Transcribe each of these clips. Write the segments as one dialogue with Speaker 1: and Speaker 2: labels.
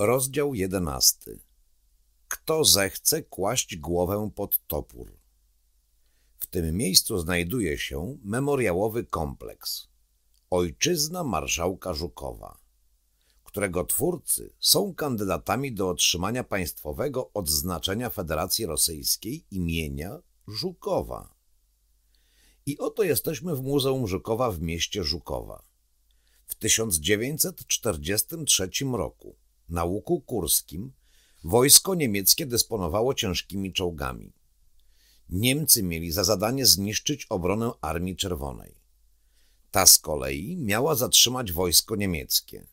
Speaker 1: Rozdział jedenasty. Kto zechce kłaść głowę pod topór? W tym miejscu znajduje się memoriałowy kompleks Ojczyzna Marszałka Żukowa, którego twórcy są kandydatami do otrzymania państwowego odznaczenia Federacji Rosyjskiej imienia Żukowa. I oto jesteśmy w Muzeum Żukowa w mieście Żukowa w 1943 roku na łuku kurskim wojsko niemieckie dysponowało ciężkimi czołgami. Niemcy mieli za zadanie zniszczyć obronę Armii Czerwonej. Ta z kolei miała zatrzymać wojsko niemieckie.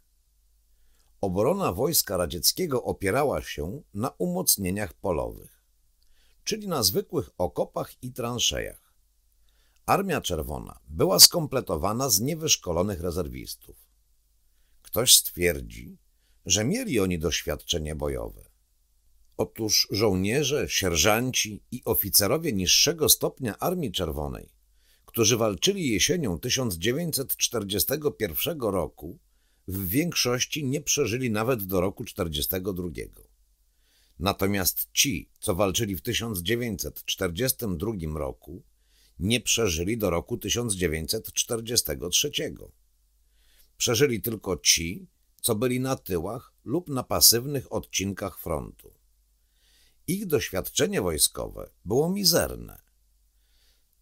Speaker 1: Obrona wojska radzieckiego opierała się na umocnieniach polowych, czyli na zwykłych okopach i transzejach. Armia Czerwona była skompletowana z niewyszkolonych rezerwistów. Ktoś stwierdzi, że mieli oni doświadczenie bojowe. Otóż żołnierze, sierżanci i oficerowie niższego stopnia Armii Czerwonej, którzy walczyli jesienią 1941 roku, w większości nie przeżyli nawet do roku 1942. Natomiast ci, co walczyli w 1942 roku, nie przeżyli do roku 1943. Przeżyli tylko ci, co byli na tyłach lub na pasywnych odcinkach frontu. Ich doświadczenie wojskowe było mizerne.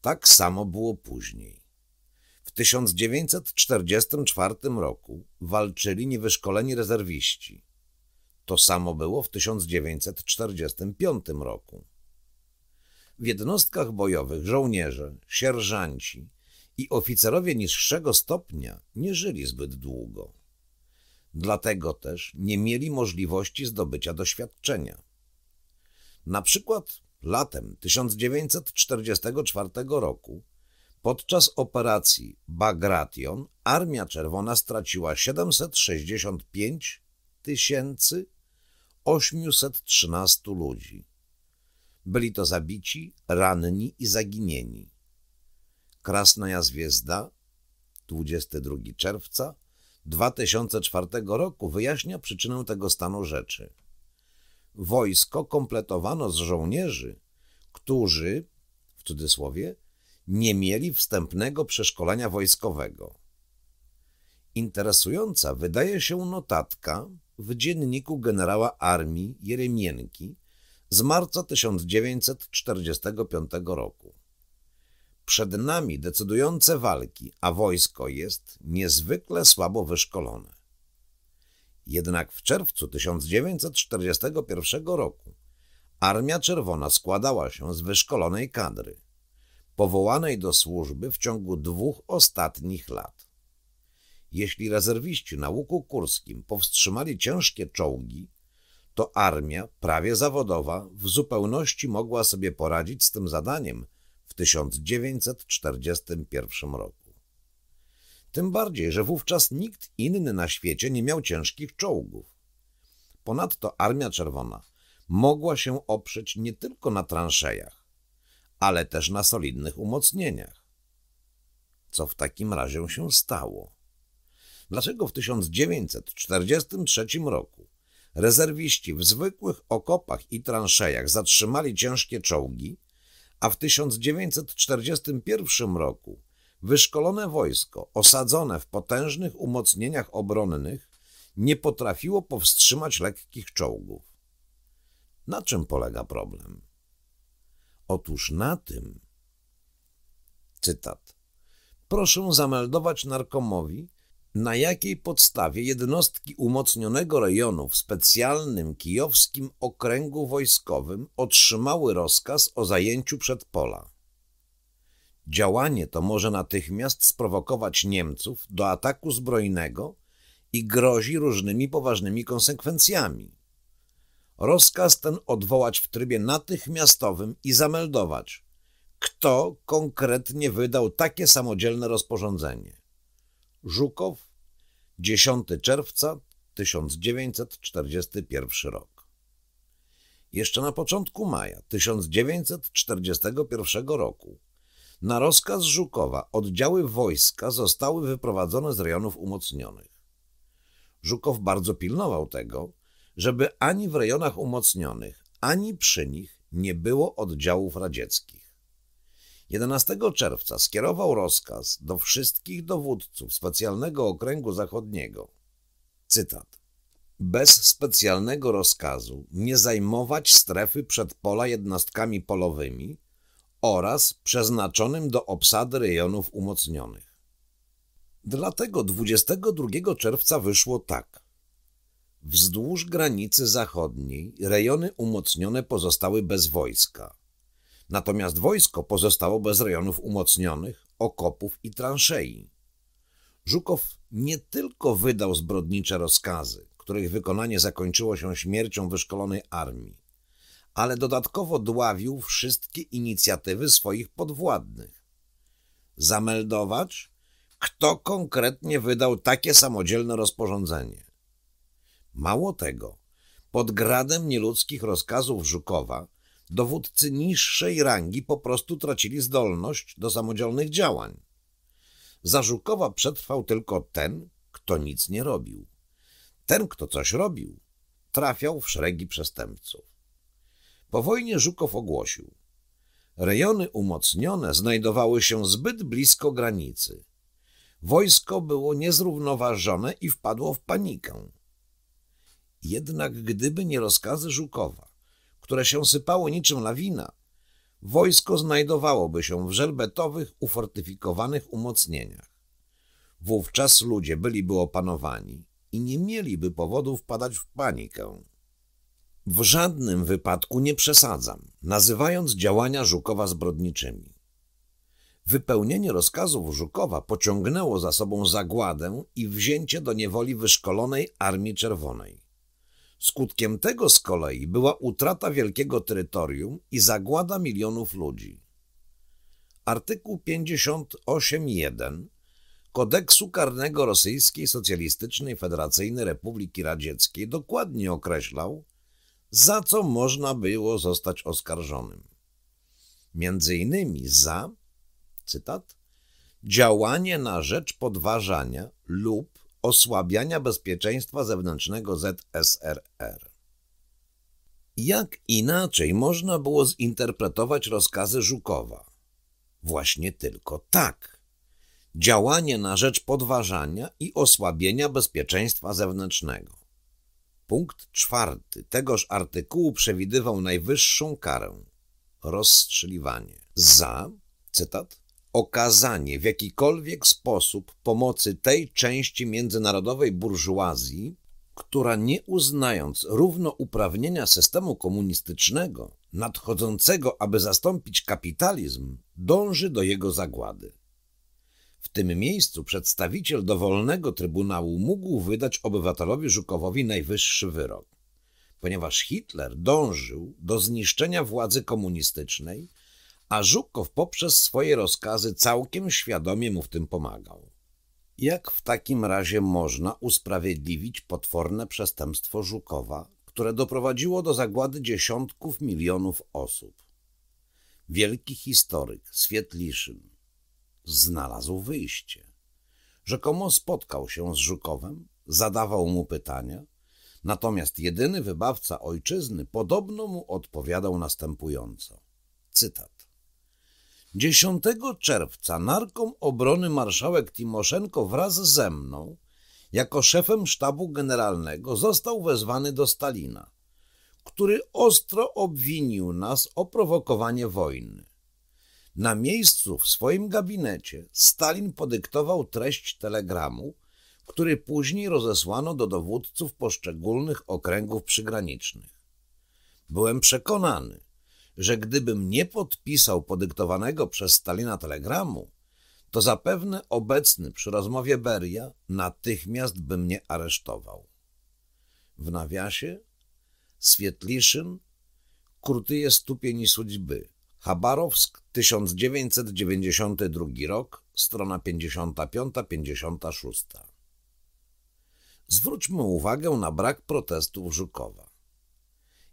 Speaker 1: Tak samo było później. W 1944 roku walczyli niewyszkoleni rezerwiści. To samo było w 1945 roku. W jednostkach bojowych żołnierze, sierżanci i oficerowie niższego stopnia nie żyli zbyt długo. Dlatego też nie mieli możliwości zdobycia doświadczenia. Na przykład latem 1944 roku podczas operacji Bagration Armia Czerwona straciła 765 813 ludzi. Byli to zabici, ranni i zaginieni. Krasna Zwiezda, 22 czerwca 2004 roku wyjaśnia przyczynę tego stanu rzeczy. Wojsko kompletowano z żołnierzy, którzy, w cudzysłowie, nie mieli wstępnego przeszkolenia wojskowego. Interesująca wydaje się notatka w dzienniku generała armii Jeremienki z marca 1945 roku. Przed nami decydujące walki, a wojsko jest niezwykle słabo wyszkolone. Jednak w czerwcu 1941 roku Armia Czerwona składała się z wyszkolonej kadry, powołanej do służby w ciągu dwóch ostatnich lat. Jeśli rezerwiści na łuku kurskim powstrzymali ciężkie czołgi, to armia, prawie zawodowa, w zupełności mogła sobie poradzić z tym zadaniem w 1941 roku. Tym bardziej, że wówczas nikt inny na świecie nie miał ciężkich czołgów. Ponadto Armia Czerwona mogła się oprzeć nie tylko na transzejach, ale też na solidnych umocnieniach. Co w takim razie się stało? Dlaczego w 1943 roku rezerwiści w zwykłych okopach i transzejach zatrzymali ciężkie czołgi, a w 1941 roku wyszkolone wojsko, osadzone w potężnych umocnieniach obronnych, nie potrafiło powstrzymać lekkich czołgów. Na czym polega problem? Otóż na tym, cytat, proszę zameldować narkomowi, na jakiej podstawie jednostki umocnionego rejonu w specjalnym kijowskim okręgu wojskowym otrzymały rozkaz o zajęciu przedpola. Działanie to może natychmiast sprowokować Niemców do ataku zbrojnego i grozi różnymi poważnymi konsekwencjami. Rozkaz ten odwołać w trybie natychmiastowym i zameldować, kto konkretnie wydał takie samodzielne rozporządzenie. Żukow, 10 czerwca 1941 rok. Jeszcze na początku maja 1941 roku na rozkaz Żukowa oddziały wojska zostały wyprowadzone z rejonów umocnionych. Żukow bardzo pilnował tego, żeby ani w rejonach umocnionych, ani przy nich nie było oddziałów radzieckich. 11 czerwca skierował rozkaz do wszystkich dowódców specjalnego okręgu zachodniego. Cytat. Bez specjalnego rozkazu nie zajmować strefy przed pola jednostkami polowymi oraz przeznaczonym do obsady rejonów umocnionych. Dlatego 22 czerwca wyszło tak. Wzdłuż granicy zachodniej rejony umocnione pozostały bez wojska – Natomiast wojsko pozostało bez rejonów umocnionych, okopów i transzei. Żukow nie tylko wydał zbrodnicze rozkazy, których wykonanie zakończyło się śmiercią wyszkolonej armii, ale dodatkowo dławił wszystkie inicjatywy swoich podwładnych. Zameldować, kto konkretnie wydał takie samodzielne rozporządzenie. Mało tego, pod gradem nieludzkich rozkazów Żukowa dowódcy niższej rangi po prostu tracili zdolność do samodzielnych działań. Zarzukowa przetrwał tylko ten, kto nic nie robił. Ten, kto coś robił, trafiał w szeregi przestępców. Po wojnie Żukow ogłosił. Rejony umocnione znajdowały się zbyt blisko granicy. Wojsko było niezrównoważone i wpadło w panikę. Jednak gdyby nie rozkazy Żukowa, które się sypało niczym lawina, wojsko znajdowałoby się w żelbetowych, ufortyfikowanych umocnieniach. Wówczas ludzie byliby opanowani i nie mieliby powodu wpadać w panikę. W żadnym wypadku nie przesadzam, nazywając działania Żukowa zbrodniczymi. Wypełnienie rozkazów Żukowa pociągnęło za sobą zagładę i wzięcie do niewoli wyszkolonej Armii Czerwonej. Skutkiem tego z kolei była utrata wielkiego terytorium i zagłada milionów ludzi. Artykuł 58.1 Kodeksu Karnego Rosyjskiej Socjalistycznej Federacyjnej Republiki Radzieckiej dokładnie określał, za co można było zostać oskarżonym. Między innymi za, cytat, działanie na rzecz podważania lub osłabiania bezpieczeństwa zewnętrznego ZSRR. Jak inaczej można było zinterpretować rozkazy Żukowa? Właśnie tylko tak. Działanie na rzecz podważania i osłabienia bezpieczeństwa zewnętrznego. Punkt czwarty tegoż artykułu przewidywał najwyższą karę – rozstrzeliwanie. Za, cytat, okazanie w jakikolwiek sposób pomocy tej części międzynarodowej burżuazji, która nie uznając równouprawnienia systemu komunistycznego, nadchodzącego, aby zastąpić kapitalizm, dąży do jego zagłady. W tym miejscu przedstawiciel dowolnego trybunału mógł wydać obywatelowi Żukowowi najwyższy wyrok. Ponieważ Hitler dążył do zniszczenia władzy komunistycznej – a Żukow poprzez swoje rozkazy całkiem świadomie mu w tym pomagał. Jak w takim razie można usprawiedliwić potworne przestępstwo Żukowa, które doprowadziło do zagłady dziesiątków milionów osób? Wielki historyk Swietliszyn znalazł wyjście. Rzekomo spotkał się z Żukowem, zadawał mu pytania, natomiast jedyny wybawca ojczyzny podobno mu odpowiadał następująco. Cytat. 10 czerwca narkom obrony marszałek Timoszenko wraz ze mną, jako szefem sztabu generalnego, został wezwany do Stalina, który ostro obwinił nas o prowokowanie wojny. Na miejscu w swoim gabinecie Stalin podyktował treść telegramu, który później rozesłano do dowódców poszczególnych okręgów przygranicznych. Byłem przekonany, że gdybym nie podpisał podyktowanego przez Stalina telegramu, to zapewne obecny przy rozmowie Beria natychmiast by mnie aresztował. W nawiasie Swietliszyn, Kurtyje stupień судьбы. Chabarowsk, 1992 rok, strona 55-56. Zwróćmy uwagę na brak protestów Żukowa.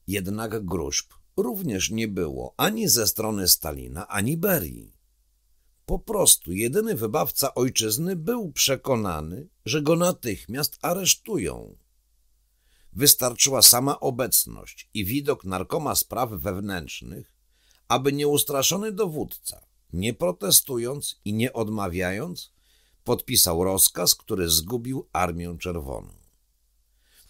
Speaker 1: Jednak Gruszp również nie było ani ze strony Stalina, ani Berii. Po prostu jedyny wybawca ojczyzny był przekonany, że go natychmiast aresztują. Wystarczyła sama obecność i widok narkoma spraw wewnętrznych, aby nieustraszony dowódca, nie protestując i nie odmawiając, podpisał rozkaz, który zgubił Armię Czerwoną.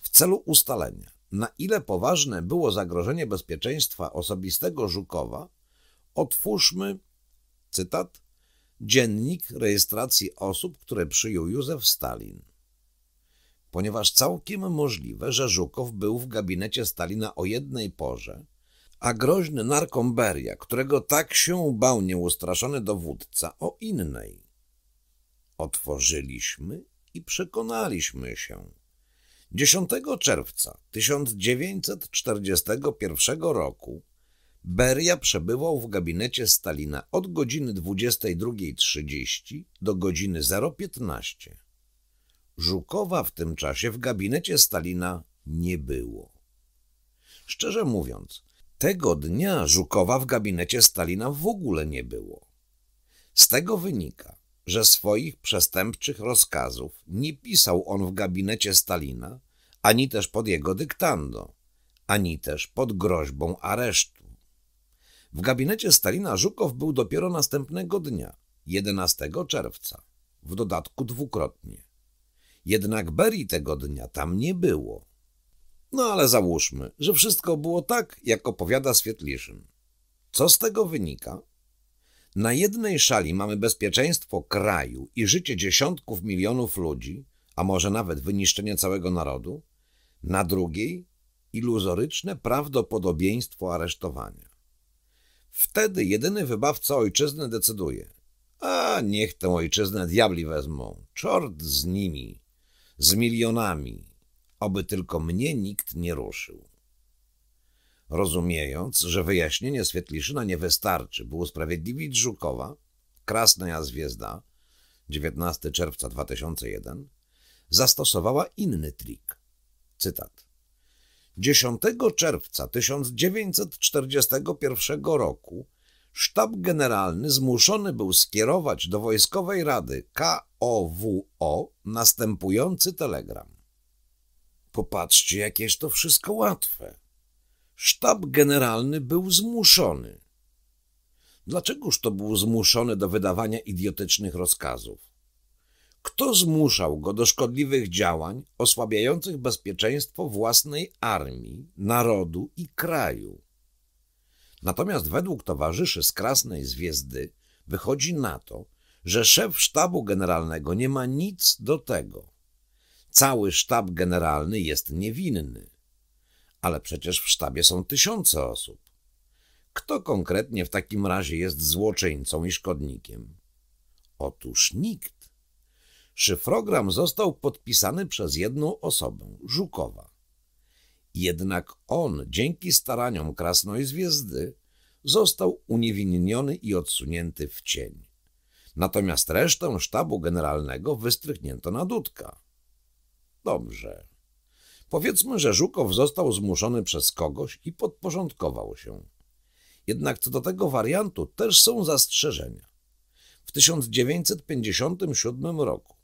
Speaker 1: W celu ustalenia, na ile poważne było zagrożenie bezpieczeństwa osobistego Żukowa, otwórzmy, cytat, dziennik rejestracji osób, które przyjął Józef Stalin. Ponieważ całkiem możliwe, że Żukow był w gabinecie Stalina o jednej porze, a groźny narkomberia, którego tak się bał nieustraszony dowódca, o innej. Otworzyliśmy i przekonaliśmy się. 10 czerwca 1941 roku Beria przebywał w gabinecie Stalina od godziny 22.30 do godziny 0.15. Żukowa w tym czasie w gabinecie Stalina nie było. Szczerze mówiąc, tego dnia Żukowa w gabinecie Stalina w ogóle nie było. Z tego wynika, że swoich przestępczych rozkazów nie pisał on w gabinecie Stalina, ani też pod jego dyktando, ani też pod groźbą aresztu. W gabinecie Stalina Żukow był dopiero następnego dnia, 11 czerwca, w dodatku dwukrotnie. Jednak Beri tego dnia tam nie było. No ale załóżmy, że wszystko było tak, jak opowiada Swietliszyn. Co z tego wynika? Na jednej szali mamy bezpieczeństwo kraju i życie dziesiątków milionów ludzi, a może nawet wyniszczenie całego narodu, na drugiej iluzoryczne prawdopodobieństwo aresztowania. Wtedy jedyny wybawca ojczyzny decyduje. A niech tę ojczyznę diabli wezmą. Czort z nimi, z milionami, oby tylko mnie nikt nie ruszył rozumiejąc, że wyjaśnienie Swietliszyna nie wystarczy, by usprawiedliwić Żukowa, Krasnaja Zwiezda, 19 czerwca 2001, zastosowała inny trik. Cytat. 10 czerwca 1941 roku sztab generalny zmuszony był skierować do Wojskowej Rady KOWO następujący telegram. Popatrzcie, jakież to wszystko łatwe sztab generalny był zmuszony. Dlaczegoż to był zmuszony do wydawania idiotycznych rozkazów? Kto zmuszał go do szkodliwych działań osłabiających bezpieczeństwo własnej armii, narodu i kraju? Natomiast według towarzyszy z Krasnej Zwiezdy wychodzi na to, że szef sztabu generalnego nie ma nic do tego. Cały sztab generalny jest niewinny. Ale przecież w sztabie są tysiące osób. Kto konkretnie w takim razie jest złoczyńcą i szkodnikiem? Otóż nikt. Szyfrogram został podpisany przez jedną osobę, Żukowa. Jednak on, dzięki staraniom Krasnej Zwiezdy, został uniewinniony i odsunięty w cień. Natomiast resztę sztabu generalnego wystrychnięto na dudka. Dobrze. Powiedzmy, że Żukow został zmuszony przez kogoś i podporządkował się. Jednak co do tego wariantu też są zastrzeżenia. W 1957 roku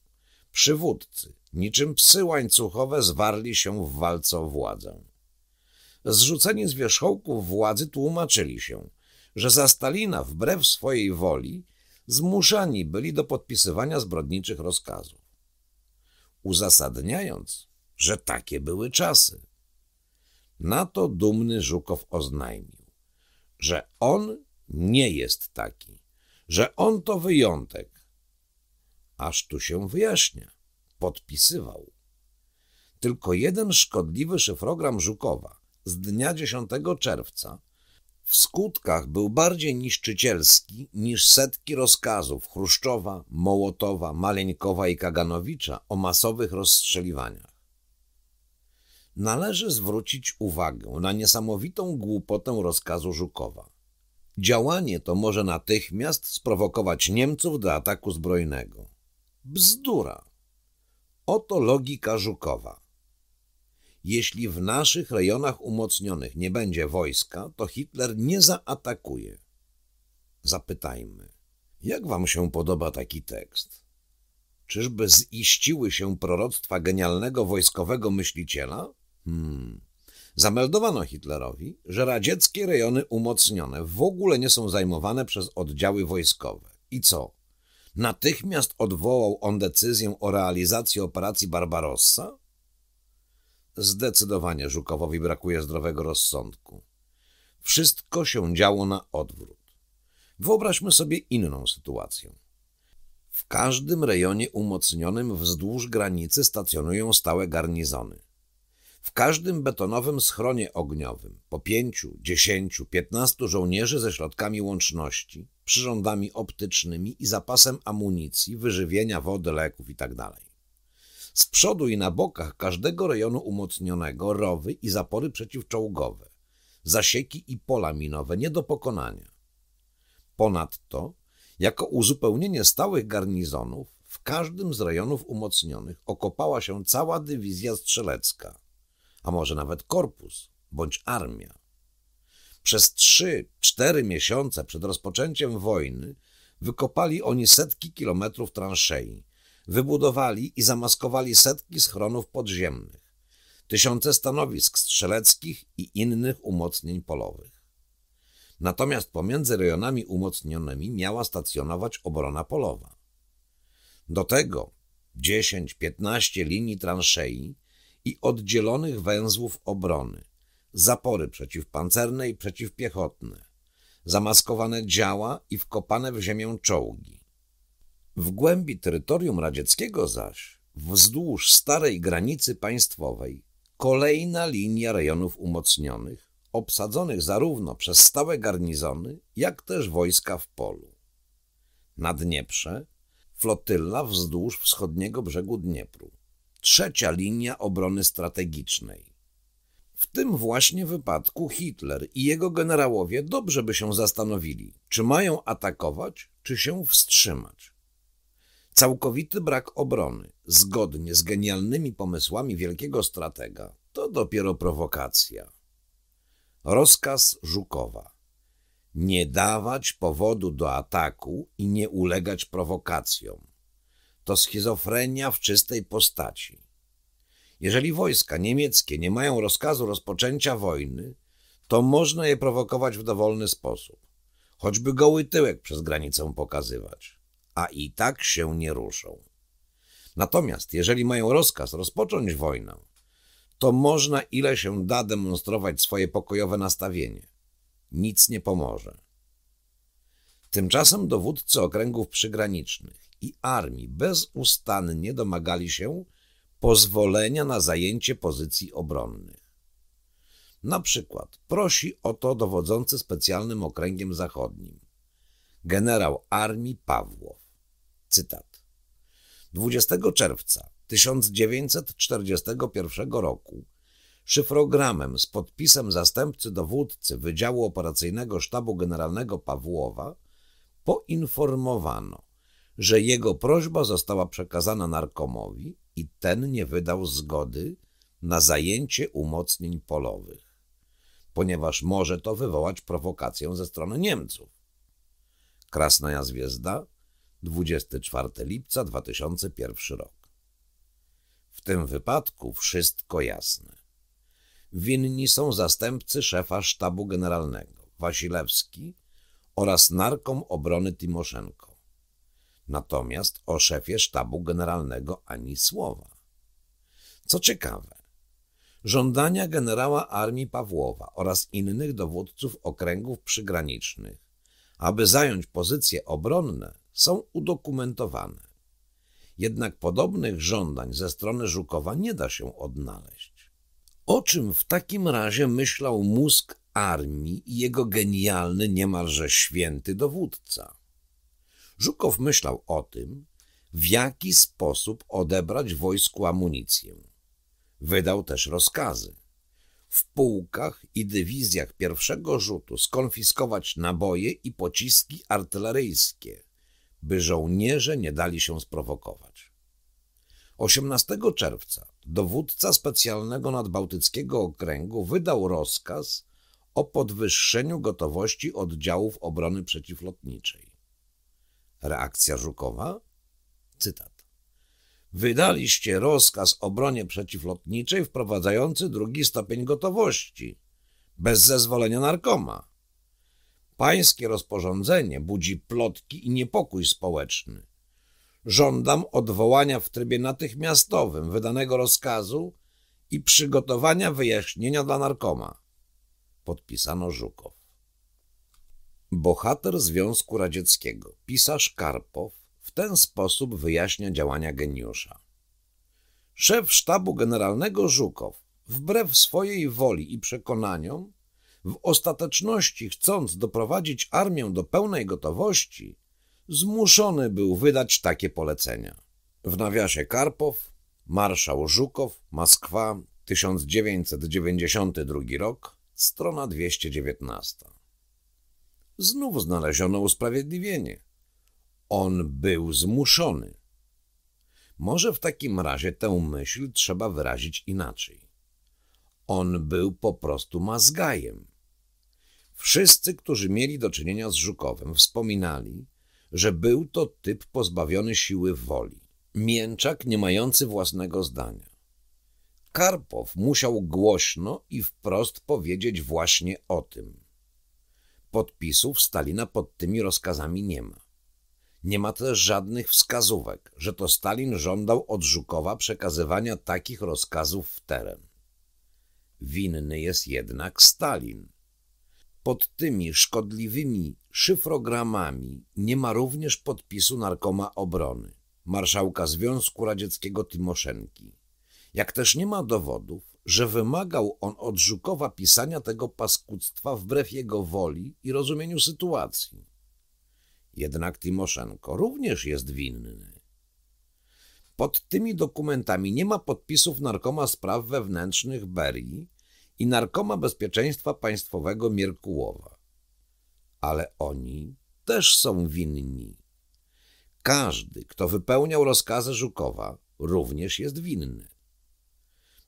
Speaker 1: przywódcy, niczym psy łańcuchowe, zwarli się w walce o władzę. Zrzuceni z wierzchołków władzy tłumaczyli się, że za Stalina wbrew swojej woli zmuszani byli do podpisywania zbrodniczych rozkazów. Uzasadniając, że takie były czasy. Na to dumny Żukow oznajmił, że on nie jest taki, że on to wyjątek. Aż tu się wyjaśnia. Podpisywał. Tylko jeden szkodliwy szyfrogram Żukowa z dnia 10 czerwca w skutkach był bardziej niszczycielski niż setki rozkazów Chruszczowa, Mołotowa, Maleńkowa i Kaganowicza o masowych rozstrzeliwaniach należy zwrócić uwagę na niesamowitą głupotę rozkazu Żukowa. Działanie to może natychmiast sprowokować Niemców do ataku zbrojnego. Bzdura! Oto logika Żukowa. Jeśli w naszych rejonach umocnionych nie będzie wojska, to Hitler nie zaatakuje. Zapytajmy, jak wam się podoba taki tekst? Czyżby ziściły się proroctwa genialnego wojskowego myśliciela? Hmm. Zameldowano Hitlerowi, że radzieckie rejony umocnione w ogóle nie są zajmowane przez oddziały wojskowe. I co? Natychmiast odwołał on decyzję o realizacji operacji Barbarossa? Zdecydowanie Żukowowi brakuje zdrowego rozsądku. Wszystko się działo na odwrót. Wyobraźmy sobie inną sytuację. W każdym rejonie umocnionym wzdłuż granicy stacjonują stałe garnizony. W każdym betonowym schronie ogniowym po pięciu, dziesięciu, piętnastu żołnierzy ze środkami łączności, przyrządami optycznymi i zapasem amunicji, wyżywienia, wody, leków itd. Tak z przodu i na bokach każdego rejonu umocnionego rowy i zapory przeciwczołgowe, zasieki i pola minowe nie do pokonania. Ponadto, jako uzupełnienie stałych garnizonów, w każdym z rejonów umocnionych okopała się cała dywizja strzelecka – a może nawet korpus bądź armia. Przez trzy, cztery miesiące przed rozpoczęciem wojny wykopali oni setki kilometrów transzei, wybudowali i zamaskowali setki schronów podziemnych, tysiące stanowisk strzeleckich i innych umocnień polowych. Natomiast pomiędzy rejonami umocnionymi miała stacjonować obrona polowa. Do tego 10-15 linii transzei i oddzielonych węzłów obrony, zapory przeciwpancerne i przeciwpiechotne, zamaskowane działa i wkopane w ziemię czołgi. W głębi terytorium radzieckiego zaś, wzdłuż starej granicy państwowej, kolejna linia rejonów umocnionych, obsadzonych zarówno przez stałe garnizony, jak też wojska w polu. Na Dnieprze flotylla wzdłuż wschodniego brzegu Dniepru, trzecia linia obrony strategicznej. W tym właśnie wypadku Hitler i jego generałowie dobrze by się zastanowili, czy mają atakować, czy się wstrzymać. Całkowity brak obrony, zgodnie z genialnymi pomysłami wielkiego stratega, to dopiero prowokacja. Rozkaz Żukowa Nie dawać powodu do ataku i nie ulegać prowokacjom. To schizofrenia w czystej postaci. Jeżeli wojska niemieckie nie mają rozkazu rozpoczęcia wojny, to można je prowokować w dowolny sposób, choćby goły tyłek przez granicę pokazywać, a i tak się nie ruszą. Natomiast jeżeli mają rozkaz rozpocząć wojnę, to można ile się da demonstrować swoje pokojowe nastawienie. Nic nie pomoże. Tymczasem dowódcy okręgów przygranicznych i armii bezustannie domagali się, pozwolenia na zajęcie pozycji obronnych. Na przykład prosi o to dowodzący specjalnym okręgiem zachodnim, generał armii Pawłow. Cytat. 20 czerwca 1941 roku szyfrogramem z podpisem zastępcy dowódcy Wydziału Operacyjnego Sztabu Generalnego Pawłowa poinformowano, że jego prośba została przekazana narkomowi i ten nie wydał zgody na zajęcie umocnień polowych, ponieważ może to wywołać prowokację ze strony Niemców. Krasnaja Zwiezda, 24 lipca 2001 rok. W tym wypadku wszystko jasne. Winni są zastępcy szefa sztabu generalnego, Wasilewski oraz narkom obrony Timoszenko. Natomiast o szefie sztabu generalnego ani słowa. Co ciekawe, żądania generała armii Pawłowa oraz innych dowódców okręgów przygranicznych, aby zająć pozycje obronne, są udokumentowane. Jednak podobnych żądań ze strony Żukowa nie da się odnaleźć. O czym w takim razie myślał mózg armii i jego genialny, niemalże święty dowódca? Żukow myślał o tym, w jaki sposób odebrać wojsku amunicję. Wydał też rozkazy. W pułkach i dywizjach pierwszego rzutu skonfiskować naboje i pociski artyleryjskie, by żołnierze nie dali się sprowokować. 18 czerwca dowódca specjalnego nadbałtyckiego okręgu wydał rozkaz o podwyższeniu gotowości oddziałów obrony przeciwlotniczej. Reakcja Żukowa? Cytat. Wydaliście rozkaz obronie przeciwlotniczej wprowadzający drugi stopień gotowości, bez zezwolenia narkoma. Pańskie rozporządzenie budzi plotki i niepokój społeczny. Żądam odwołania w trybie natychmiastowym wydanego rozkazu i przygotowania wyjaśnienia dla narkoma. Podpisano Żukow. Bohater Związku Radzieckiego, pisarz Karpow, w ten sposób wyjaśnia działania geniusza. Szef sztabu generalnego Żukow, wbrew swojej woli i przekonaniom, w ostateczności chcąc doprowadzić armię do pełnej gotowości, zmuszony był wydać takie polecenia. W nawiasie Karpow, marszał Żukow, Moskwa, 1992 rok, strona 219 znów znaleziono usprawiedliwienie. On był zmuszony. Może w takim razie tę myśl trzeba wyrazić inaczej. On był po prostu mazgajem. Wszyscy, którzy mieli do czynienia z Żukowem, wspominali, że był to typ pozbawiony siły woli, mięczak nie mający własnego zdania. Karpow musiał głośno i wprost powiedzieć właśnie o tym – Podpisów Stalina pod tymi rozkazami nie ma. Nie ma też żadnych wskazówek, że to Stalin żądał od Żukowa przekazywania takich rozkazów w teren. Winny jest jednak Stalin. Pod tymi szkodliwymi szyfrogramami nie ma również podpisu narkoma obrony, marszałka Związku Radzieckiego Tymoszenki, jak też nie ma dowodów, że wymagał on od Żukowa pisania tego paskudztwa wbrew jego woli i rozumieniu sytuacji. Jednak Timoszenko również jest winny. Pod tymi dokumentami nie ma podpisów narkoma spraw wewnętrznych Berii i narkoma bezpieczeństwa państwowego Mierkułowa. Ale oni też są winni. Każdy, kto wypełniał rozkazy Żukowa, również jest winny.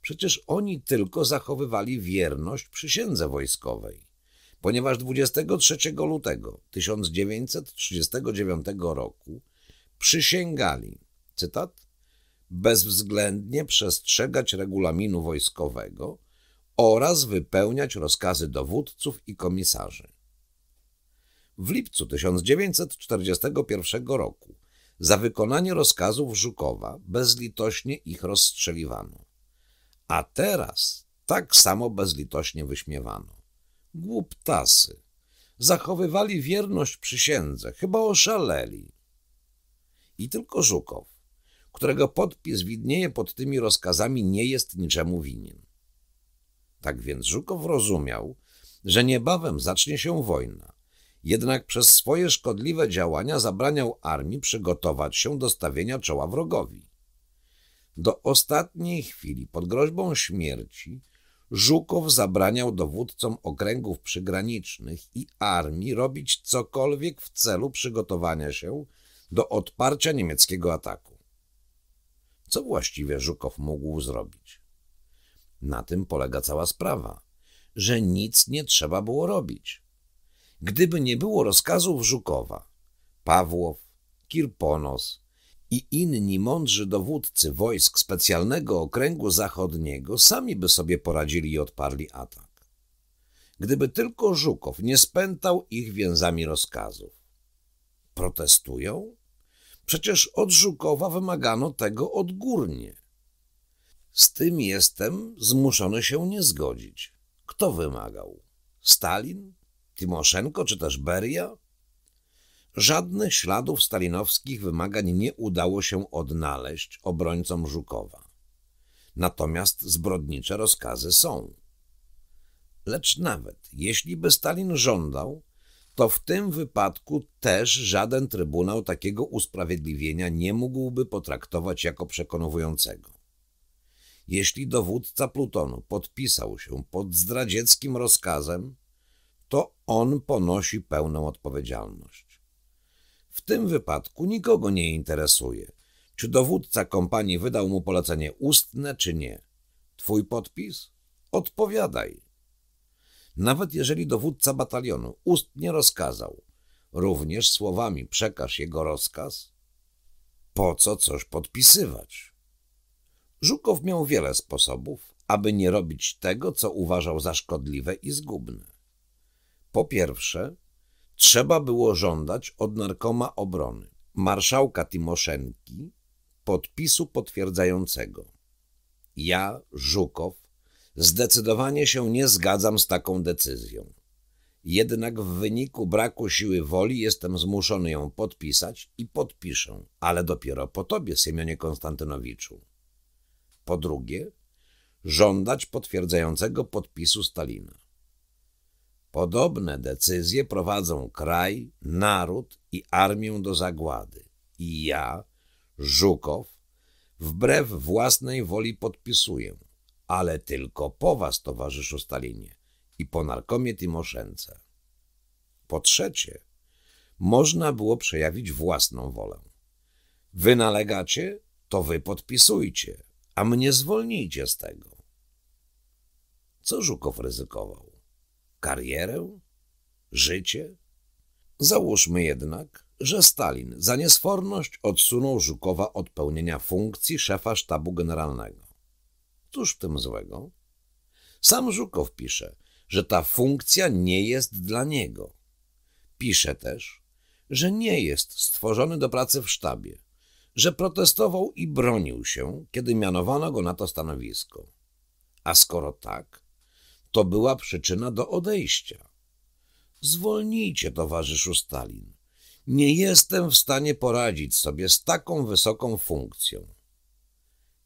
Speaker 1: Przecież oni tylko zachowywali wierność przysiędze wojskowej. Ponieważ 23 lutego 1939 roku przysięgali, cytat, bezwzględnie przestrzegać regulaminu wojskowego oraz wypełniać rozkazy dowódców i komisarzy. W lipcu 1941 roku za wykonanie rozkazów Żukowa bezlitośnie ich rozstrzeliwano a teraz tak samo bezlitośnie wyśmiewano. Głuptasy. Zachowywali wierność przysiędze, chyba oszaleli. I tylko Żukow, którego podpis widnieje pod tymi rozkazami, nie jest niczemu winien. Tak więc Żukow rozumiał, że niebawem zacznie się wojna. Jednak przez swoje szkodliwe działania zabraniał armii przygotować się do stawienia czoła wrogowi. Do ostatniej chwili, pod groźbą śmierci, Żukow zabraniał dowódcom okręgów przygranicznych i armii robić cokolwiek w celu przygotowania się do odparcia niemieckiego ataku. Co właściwie Żukow mógł zrobić? Na tym polega cała sprawa, że nic nie trzeba było robić. Gdyby nie było rozkazów Żukowa, Pawłow, Kirponos, i inni mądrzy dowódcy wojsk specjalnego okręgu zachodniego sami by sobie poradzili i odparli atak. Gdyby tylko Żukow nie spętał ich więzami rozkazów. Protestują? Przecież od Żukowa wymagano tego odgórnie. Z tym jestem zmuszony się nie zgodzić. Kto wymagał? Stalin? Timoszenko czy też Beria? Żadnych śladów stalinowskich wymagań nie udało się odnaleźć obrońcom Żukowa. Natomiast zbrodnicze rozkazy są. Lecz nawet jeśli by Stalin żądał, to w tym wypadku też żaden trybunał takiego usprawiedliwienia nie mógłby potraktować jako przekonującego. Jeśli dowódca Plutonu podpisał się pod zdradzieckim rozkazem, to on ponosi pełną odpowiedzialność w tym wypadku nikogo nie interesuje, czy dowódca kompanii wydał mu polecenie ustne, czy nie. Twój podpis? Odpowiadaj. Nawet jeżeli dowódca batalionu ustnie rozkazał, również słowami przekaż jego rozkaz? Po co coś podpisywać? Żukow miał wiele sposobów, aby nie robić tego, co uważał za szkodliwe i zgubne. Po pierwsze, Trzeba było żądać od narkoma obrony, marszałka Timoszenki, podpisu potwierdzającego. Ja, Żukow, zdecydowanie się nie zgadzam z taką decyzją. Jednak w wyniku braku siły woli jestem zmuszony ją podpisać i podpiszę, ale dopiero po tobie, Siemionie Konstantynowiczu. Po drugie, żądać potwierdzającego podpisu Stalina. Podobne decyzje prowadzą kraj, naród i armię do zagłady. I ja, Żukow, wbrew własnej woli podpisuję, ale tylko po was, towarzyszu Stalinie, i po narkomie Timoszence. Po trzecie, można było przejawić własną wolę. Wy nalegacie, to wy podpisujcie, a mnie zwolnijcie z tego. Co Żukow ryzykował? karierę, życie? Załóżmy jednak, że Stalin za niesforność odsunął Żukowa od pełnienia funkcji szefa sztabu generalnego. Cóż w tym złego? Sam Żukow pisze, że ta funkcja nie jest dla niego. Pisze też, że nie jest stworzony do pracy w sztabie, że protestował i bronił się, kiedy mianowano go na to stanowisko. A skoro tak, to była przyczyna do odejścia. Zwolnijcie, towarzyszu Stalin. Nie jestem w stanie poradzić sobie z taką wysoką funkcją.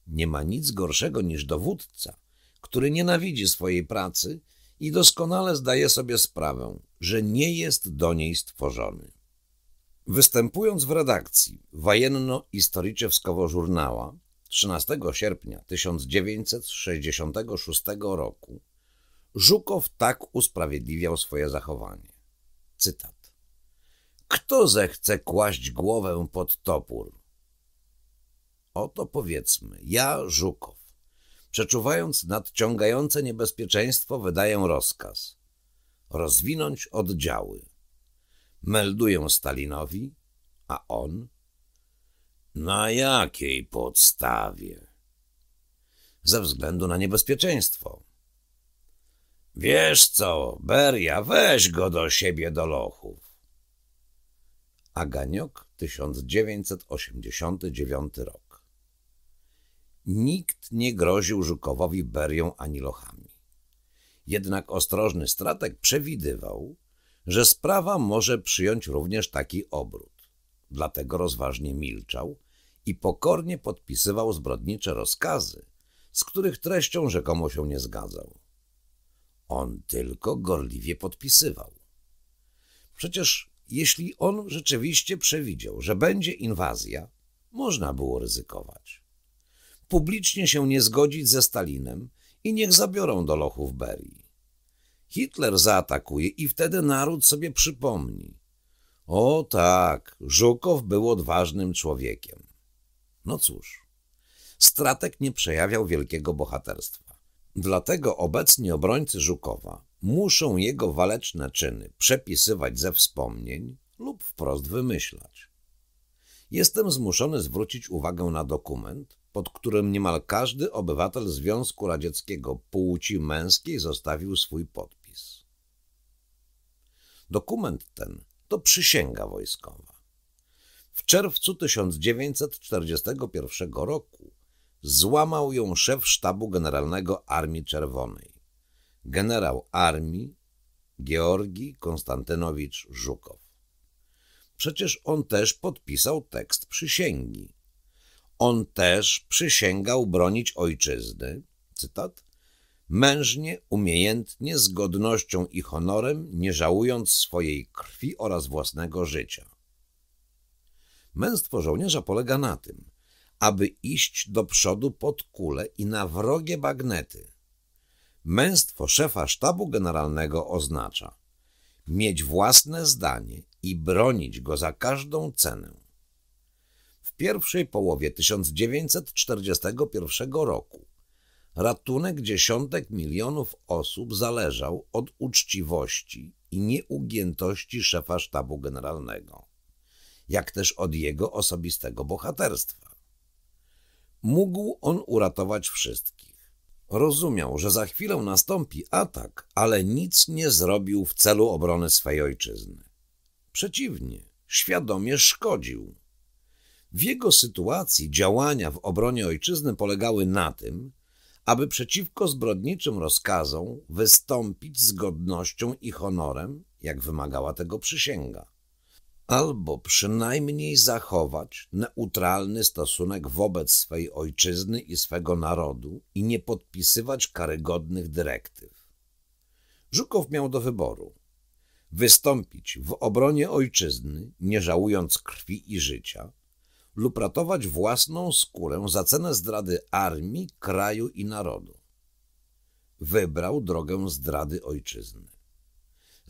Speaker 1: Nie ma nic gorszego niż dowódca, który nienawidzi swojej pracy i doskonale zdaje sobie sprawę, że nie jest do niej stworzony. Występując w redakcji Wojenno-Historyczewskiego Żurnała 13 sierpnia 1966 roku, Żukow tak usprawiedliwiał swoje zachowanie. Cytat. Kto zechce kłaść głowę pod topór? Oto powiedzmy, ja, Żukow, przeczuwając nadciągające niebezpieczeństwo, wydaję rozkaz. Rozwinąć oddziały. Melduję Stalinowi, a on? Na jakiej podstawie? Ze względu na niebezpieczeństwo. Wiesz co, Beria, weź go do siebie do lochów. Aganiok, 1989 rok. Nikt nie groził Żukowowi Berią ani lochami. Jednak ostrożny stratek przewidywał, że sprawa może przyjąć również taki obrót. Dlatego rozważnie milczał i pokornie podpisywał zbrodnicze rozkazy, z których treścią rzekomo się nie zgadzał. On tylko gorliwie podpisywał. Przecież jeśli on rzeczywiście przewidział, że będzie inwazja, można było ryzykować. Publicznie się nie zgodzić ze Stalinem i niech zabiorą do lochów Berii. Hitler zaatakuje i wtedy naród sobie przypomni. O tak, Żukow był odważnym człowiekiem. No cóż, Stratek nie przejawiał wielkiego bohaterstwa. Dlatego obecni obrońcy Żukowa muszą jego waleczne czyny przepisywać ze wspomnień lub wprost wymyślać. Jestem zmuszony zwrócić uwagę na dokument, pod którym niemal każdy obywatel Związku Radzieckiego płci męskiej zostawił swój podpis. Dokument ten to przysięga wojskowa. W czerwcu 1941 roku Złamał ją szef sztabu generalnego Armii Czerwonej, generał armii Georgi Konstantynowicz Żukow. Przecież on też podpisał tekst przysięgi. On też przysięgał bronić ojczyzny, cytat, mężnie, umiejętnie, z godnością i honorem, nie żałując swojej krwi oraz własnego życia. Męstwo żołnierza polega na tym, aby iść do przodu pod kule i na wrogie bagnety. Męstwo szefa sztabu generalnego oznacza mieć własne zdanie i bronić go za każdą cenę. W pierwszej połowie 1941 roku ratunek dziesiątek milionów osób zależał od uczciwości i nieugiętości szefa sztabu generalnego, jak też od jego osobistego bohaterstwa mógł on uratować wszystkich. Rozumiał, że za chwilę nastąpi atak, ale nic nie zrobił w celu obrony swej ojczyzny. Przeciwnie, świadomie szkodził. W jego sytuacji działania w obronie ojczyzny polegały na tym, aby przeciwko zbrodniczym rozkazom wystąpić z godnością i honorem, jak wymagała tego przysięga albo przynajmniej zachować neutralny stosunek wobec swej ojczyzny i swego narodu i nie podpisywać karygodnych dyrektyw. Żukow miał do wyboru wystąpić w obronie ojczyzny, nie żałując krwi i życia, lub ratować własną skórę za cenę zdrady armii, kraju i narodu. Wybrał drogę zdrady ojczyzny.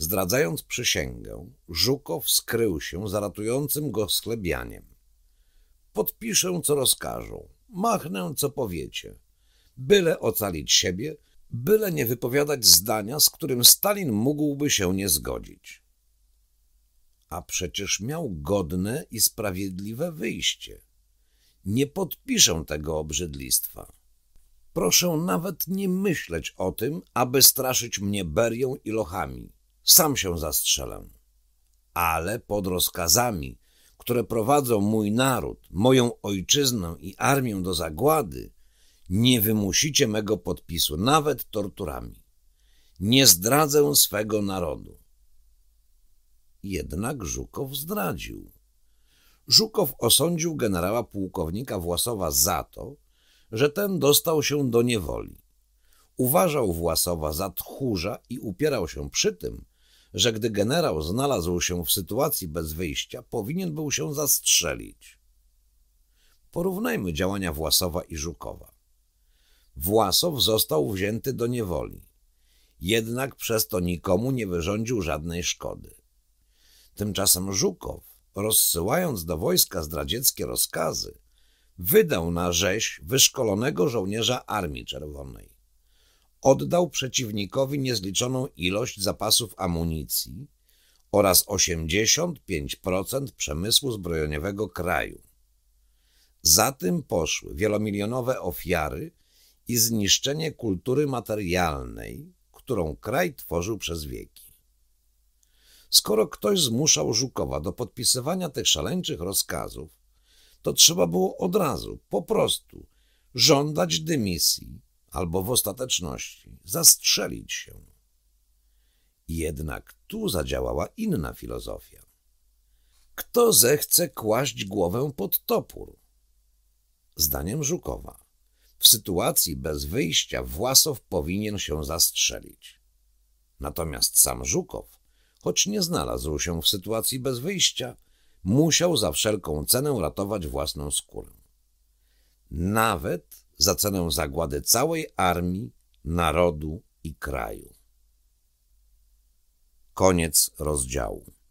Speaker 1: Zdradzając przysięgę, Żukow skrył się za ratującym go sklebianiem. Podpiszę, co rozkażą, machnę, co powiecie. Byle ocalić siebie, byle nie wypowiadać zdania, z którym Stalin mógłby się nie zgodzić. A przecież miał godne i sprawiedliwe wyjście. Nie podpiszę tego obrzydlistwa. Proszę nawet nie myśleć o tym, aby straszyć mnie berią i lochami sam się zastrzelę. Ale pod rozkazami, które prowadzą mój naród, moją ojczyznę i armię do zagłady, nie wymusicie mego podpisu, nawet torturami. Nie zdradzę swego narodu. Jednak Żukow zdradził. Żukow osądził generała pułkownika Własowa za to, że ten dostał się do niewoli. Uważał Własowa za tchórza i upierał się przy tym, że gdy generał znalazł się w sytuacji bez wyjścia, powinien był się zastrzelić. Porównajmy działania Własowa i Żukowa. Własow został wzięty do niewoli, jednak przez to nikomu nie wyrządził żadnej szkody. Tymczasem Żukow, rozsyłając do wojska zdradzieckie rozkazy, wydał na rzeź wyszkolonego żołnierza Armii Czerwonej oddał przeciwnikowi niezliczoną ilość zapasów amunicji oraz 85% przemysłu zbrojeniowego kraju. Za tym poszły wielomilionowe ofiary i zniszczenie kultury materialnej, którą kraj tworzył przez wieki. Skoro ktoś zmuszał Żukowa do podpisywania tych szaleńczych rozkazów, to trzeba było od razu, po prostu, żądać dymisji albo w ostateczności zastrzelić się. Jednak tu zadziałała inna filozofia. Kto zechce kłaść głowę pod topór? Zdaniem Żukowa, w sytuacji bez wyjścia Własow powinien się zastrzelić. Natomiast sam Żukow, choć nie znalazł się w sytuacji bez wyjścia, musiał za wszelką cenę ratować własną skórę. Nawet za cenę zagłady całej armii, narodu i kraju. Koniec rozdziału.